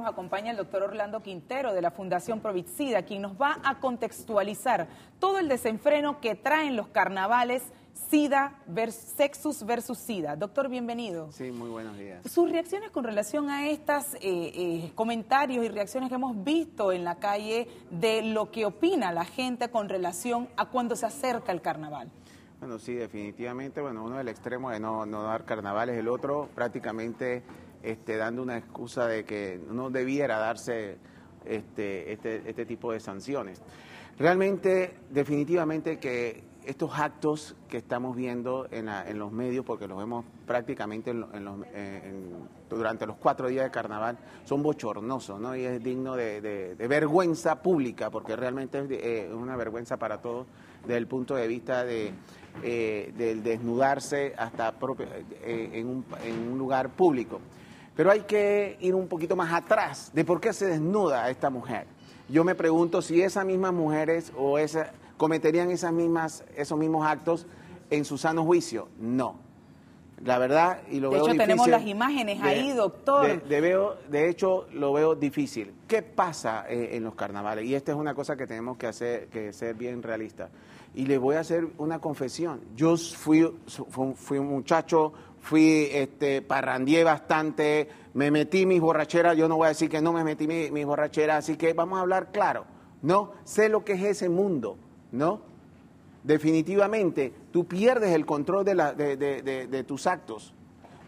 Nos acompaña el doctor Orlando Quintero de la Fundación Sida, quien nos va a contextualizar todo el desenfreno que traen los carnavales SIDA, versus, sexus versus SIDA. Doctor, bienvenido. Sí, muy buenos días. Sus reacciones con relación a estos eh, eh, comentarios y reacciones que hemos visto en la calle de lo que opina la gente con relación a cuando se acerca el carnaval. Bueno, sí, definitivamente, bueno, uno del extremo de no dar carnavales, el otro prácticamente este, dando una excusa de que no debiera darse este, este, este, tipo de sanciones. Realmente, definitivamente que estos actos que estamos viendo en, en, los medios, porque los vemos prácticamente eh, durante los cuatro días de carnaval, son bochornosos, ¿no? Y es digno de, vergüenza pública, porque realmente es eh, una vergüenza para todos desde el punto de vista de, eh, del desnudarse hasta propio, en un lugar público. Pero hay que ir un poquito más atrás de por qué se desnuda esta mujer. Yo me pregunto si esas mismas mujeres o esa, cometerían esas mismas, esos mismos actos en su sano juicio. No. La verdad, y lo veo difícil. De hecho, tenemos las imágenes ahí, doctor. De, veo, de hecho, lo veo difícil. ¿Qué pasa eh, en los carnavales? Y esta es una cosa que tenemos que hacer, que ser bien realista. Y le voy a hacer una confesión. Yo fui, fui un muchacho fui, este, bastante, me metí mis borracheras, yo no voy a decir que no me metí mis, borracheras, así que vamos a hablar claro, ¿no? Sé lo que es ese mundo, ¿no? Definitivamente, tú pierdes el control de, la, tus actos.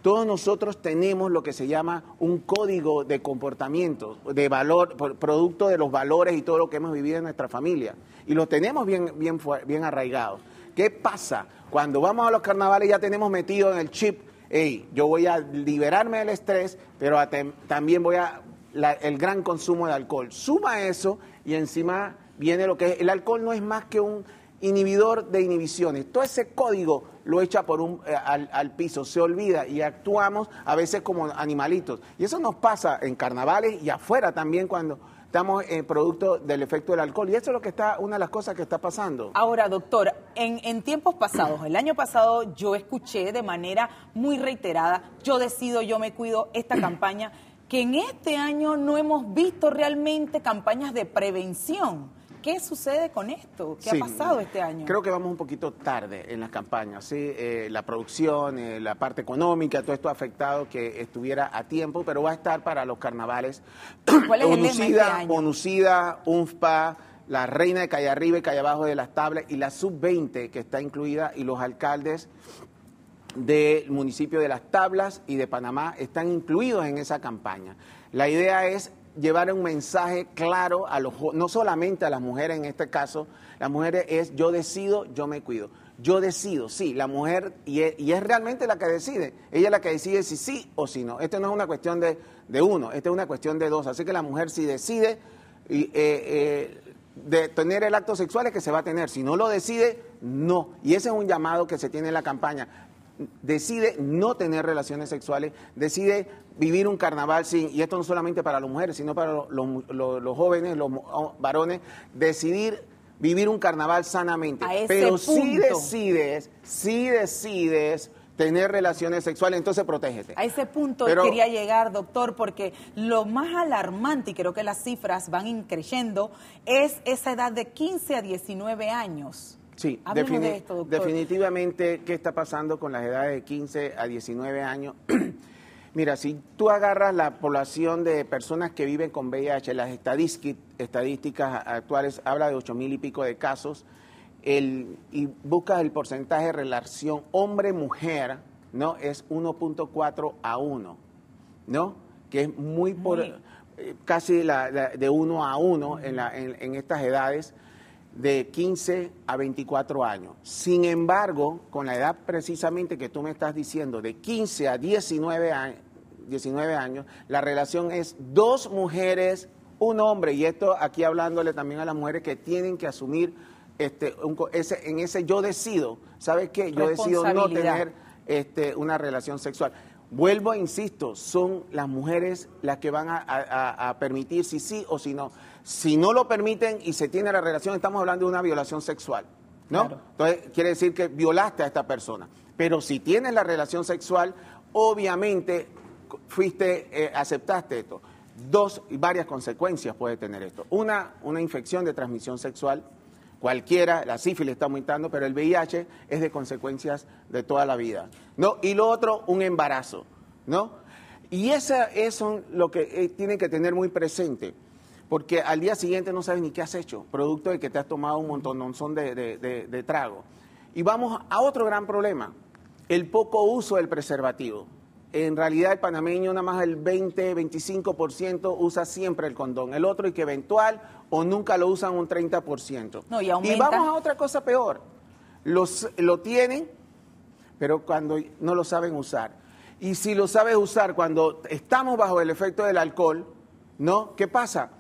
Todos nosotros tenemos lo que se llama un código de comportamiento, de valor, producto de los valores y todo lo que hemos vivido en nuestra familia. Y lo tenemos bien, bien, bien arraigado. ¿Qué pasa? Cuando vamos a los carnavales ya tenemos metido en el chip, hey, yo voy a liberarme del estrés, pero también voy a el gran consumo de alcohol. Suma eso y encima viene lo que es, el alcohol no es más que un inhibidor de inhibiciones. Todo ese código lo echa por eh, al, piso, se olvida y actuamos a veces como animalitos. Y eso nos pasa en carnavales y afuera también cuando estamos en eh, producto del efecto del alcohol. Y eso es lo que está, una de las cosas que está pasando. Ahora, doctor, en, en tiempos pasados, el año pasado yo escuché de manera muy reiterada, yo decido, yo me cuido, esta campaña, que en este año no hemos visto realmente campañas de prevención ¿Qué sucede con esto? ¿Qué ha pasado este año? Creo que vamos un poquito tarde en las campañas, ¿sí? Eh, la producción, eh, la parte económica, todo esto ha afectado que estuviera a tiempo, pero va a estar para los carnavales. ¿Cuál es el este Bonucida, UNFPA, la reina de calle arriba y calle abajo de las tablas y la sub-20 que está incluida y los alcaldes del municipio de Las Tablas y de Panamá están incluidos en esa campaña. La idea es llevar un mensaje claro a los no solamente a las mujeres en este caso, las mujeres es yo decido, yo me cuido. Yo decido, sí, la mujer, y es, realmente la que decide, ella es la que decide si sí o si no. Esto no es una cuestión de, uno, esta es una cuestión de dos. Así que la mujer si decide eh, eh, de tener el acto sexual es que se va a tener, si no lo decide, no. Y ese es un llamado que se tiene en la campaña decide no tener relaciones sexuales, decide vivir un carnaval sin, y esto no solamente para las mujeres, sino para los, jóvenes, los oh, varones, decidir vivir un carnaval sanamente. Pero si decides, si decides tener relaciones sexuales, entonces protégete. A ese punto quería llegar, doctor, porque lo más alarmante, y creo que las cifras van creciendo, es esa edad de 15 a 19 años Sí, definitivamente, ¿qué está pasando con las edades de 15 a 19 años? Mira, si tú agarras la población de personas que viven con VIH, las estadísticas actuales habla de 8 mil y pico de casos, el, y buscas el porcentaje de relación hombre-mujer, ¿no? Es 1.4 a 1, ¿no? Que es muy por, eh, casi de 1 a 1 en estas edades de 15 a 24 años. Sin embargo, con la edad precisamente que tú me estás diciendo, de 15 a 19 años, 19 años, la relación es dos mujeres, un hombre, y esto aquí hablándole también a las mujeres que tienen que asumir este, en ese yo decido, ¿sabes qué? Yo decido no tener este, una relación sexual. Vuelvo, insisto, son las mujeres las que van a, a permitir si sí o si no. Si no lo permiten y se tiene la relación, estamos hablando de una violación sexual, ¿no? Entonces, quiere decir que violaste a esta persona. Pero si tienes la relación sexual, obviamente fuiste, eh, aceptaste esto. Dos, y varias consecuencias puede tener esto. Una, una infección de transmisión sexual, cualquiera, la sífilis está aumentando, pero el VIH es de consecuencias de toda la vida. ¿no? Y lo otro, un embarazo, ¿no? Y eso es lo que eh, tienen que tener muy presente porque al día siguiente no sabes ni qué has hecho, producto de que te has tomado un montón de, de, trago. Y vamos a otro gran problema, el poco uso del preservativo. En realidad el panameño nada más el 20, 25% usa siempre el condón, el otro y que eventual o nunca lo usan un 30%. y, y, vamos a otra cosa peor, Los, lo tienen, pero cuando no lo saben usar. Y si lo sabes usar cuando estamos bajo el efecto del alcohol, ¿no? ¿Qué pasa?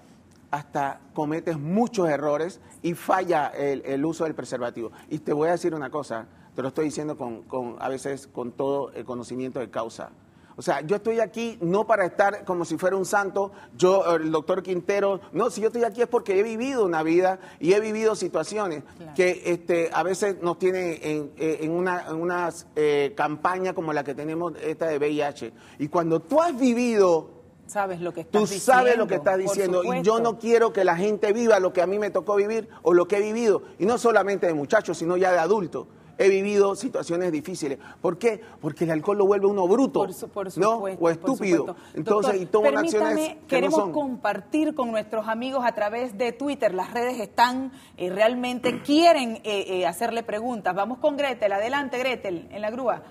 hasta cometes muchos errores y falla el, uso del preservativo. Y te voy a decir una cosa, te lo estoy diciendo con, a veces con todo el conocimiento de causa. O sea, yo estoy aquí no para estar como si fuera un santo, yo, el doctor Quintero, no, si yo estoy aquí es porque he vivido una vida y he vivido situaciones que este, a veces nos tienen en, eh, en una, eh, campaña como la que tenemos esta de VIH. Y cuando tú has vivido sabes lo que estás Tú sabes lo que estás diciendo. Y yo no quiero que la gente viva lo que a mí me tocó vivir o lo que he vivido. Y no solamente de muchachos, sino ya de adulto He vivido situaciones difíciles. ¿Por qué? Porque el alcohol lo vuelve uno bruto. Por supuesto, O estúpido. Entonces, y y acciones. Que queremos compartir con nuestros amigos a través de Twitter. Las redes están, eh, realmente quieren eh, eh, hacerle preguntas. Vamos con Gretel. Adelante, Gretel, en la grúa.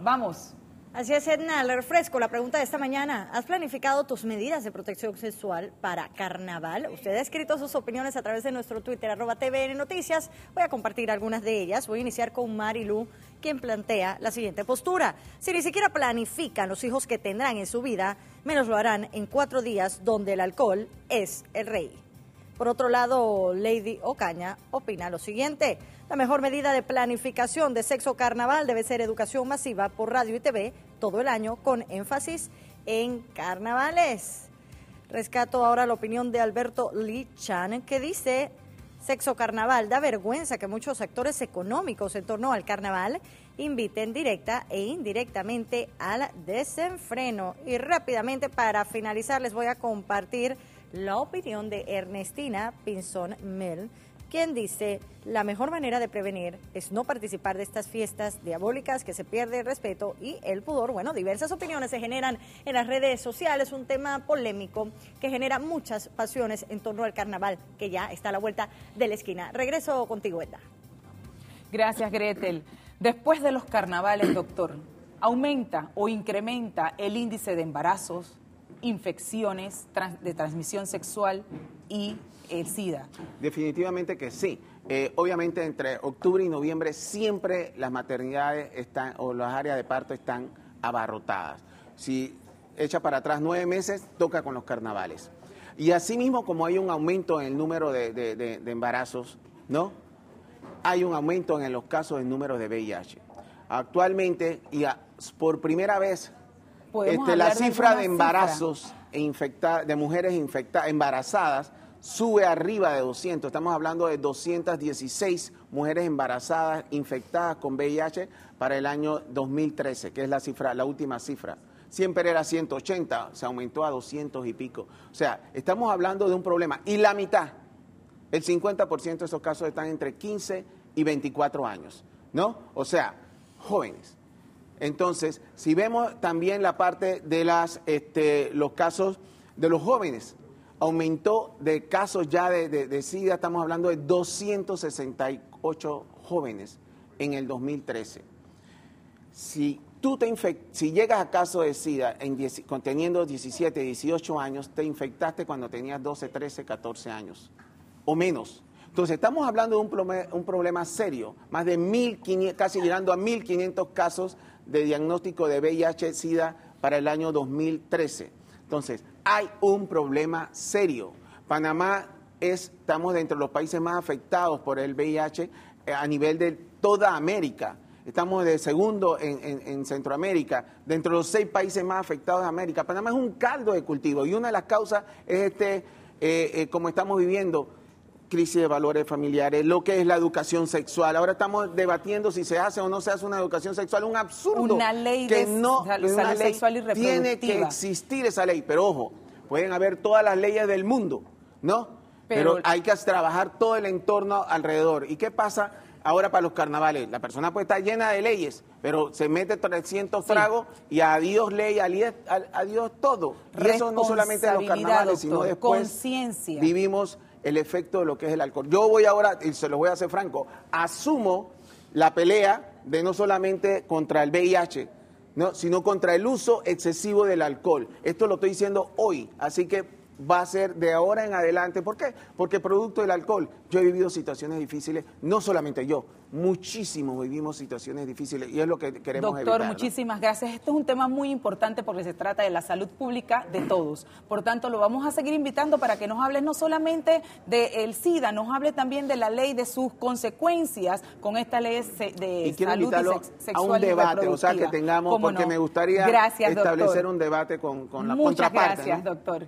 Vamos. Así es, Edna, le refresco la pregunta de esta mañana. ¿Has planificado tus medidas de protección sexual para carnaval? Usted ha escrito sus opiniones a través de nuestro Twitter, arroba TVN Noticias. Voy a compartir algunas de ellas. Voy a iniciar con Marilu, quien plantea la siguiente postura. Si ni siquiera planifican los hijos que tendrán en su vida, menos lo harán en cuatro días donde el alcohol es el rey. Por otro lado, Lady Ocaña opina lo siguiente. La mejor medida de planificación de sexo carnaval debe ser educación masiva por radio y TV todo el año con énfasis en carnavales. Rescato ahora la opinión de Alberto Lee que dice, sexo carnaval, da vergüenza que muchos actores económicos en torno al carnaval inviten directa e indirectamente al desenfreno. Y rápidamente para finalizar les voy a compartir la opinión de Ernestina Pinzón Mel quien dice la mejor manera de prevenir es no participar de estas fiestas diabólicas que se pierde el respeto y el pudor. Bueno, diversas opiniones se generan en las redes sociales, un tema polémico que genera muchas pasiones en torno al carnaval, que ya está a la vuelta de la esquina. Regreso contigo, Edda. Gracias, Gretel. Después de los carnavales, doctor, aumenta o incrementa el índice de embarazos, infecciones de transmisión sexual y el eh, SIDA? Definitivamente que sí. Eh, obviamente entre octubre y noviembre siempre las maternidades están o las áreas de parto están abarrotadas. Si echa para atrás nueve meses, toca con los carnavales. Y asimismo, como hay un aumento en el número de, embarazos, ¿no? Hay un aumento en los casos en número de VIH. Actualmente, y por primera vez este, la cifra de, embarazos E infecta, de mujeres embarazadas sube arriba de 200. Estamos hablando de 216 mujeres embarazadas infectadas con VIH para el año 2013, que es la cifra, la última cifra. Siempre era 180, se aumentó a 200 y pico. O sea, estamos hablando de un problema. Y la mitad, el 50% de esos casos están entre 15 y 24 años, ¿no? O sea, jóvenes. Entonces, si vemos también la parte de las, este, los casos de los jóvenes, aumentó de casos ya de, SIDA, estamos hablando de 268 jóvenes en el 2013. Si tú te si llegas a casos de SIDA en conteniendo 17, 18 años, te infectaste cuando tenías 12, 13, 14 años o menos. Entonces, estamos hablando de un, problema, serio, más de 1.500, casi llegando a 1.500 casos de diagnóstico de VIH-Sida para el año 2013. Entonces, hay un problema serio. Panamá estamos dentro de los países más afectados por el VIH eh, a nivel de toda América. Estamos de segundo en, Centroamérica, dentro de los seis países más afectados de América. Panamá es un caldo de cultivo y una de las causas es este, eh, eh, como estamos viviendo, crisis de valores familiares, lo que es la educación sexual. Ahora estamos debatiendo si se hace o no se hace una educación sexual, un absurdo. Una ley que no, sexual y reproductiva. Tiene que existir esa ley, pero ojo, pueden haber todas las leyes del mundo, ¿no? Pero, hay que trabajar todo el entorno alrededor. ¿Y qué pasa? ahora para los carnavales. La persona puede estar llena de leyes, pero se mete 300 fragos tragos y adiós ley, adiós, adiós todo. Y eso no solamente a los carnavales, sino después vivimos el efecto de lo que es el alcohol. Yo voy ahora, y se los voy a hacer franco, asumo la pelea de no solamente contra el VIH, sino contra el uso excesivo del alcohol. Esto lo estoy diciendo hoy, así que va a ser de ahora en adelante. ¿Por qué? Porque producto del alcohol, yo he vivido situaciones difíciles, no solamente yo, muchísimos vivimos situaciones difíciles y es lo que queremos Doctor, evitar, Doctor, muchísimas gracias. Esto es un tema muy importante porque se trata de la salud pública de todos. Por tanto, lo vamos a seguir invitando para que nos hable no solamente del SIDA, nos hable también de la ley, de sus consecuencias con esta ley de salud y sexual un debate, o sea, que tengamos, porque me gustaría establecer un debate con, la contraparte. Muchas gracias, doctor.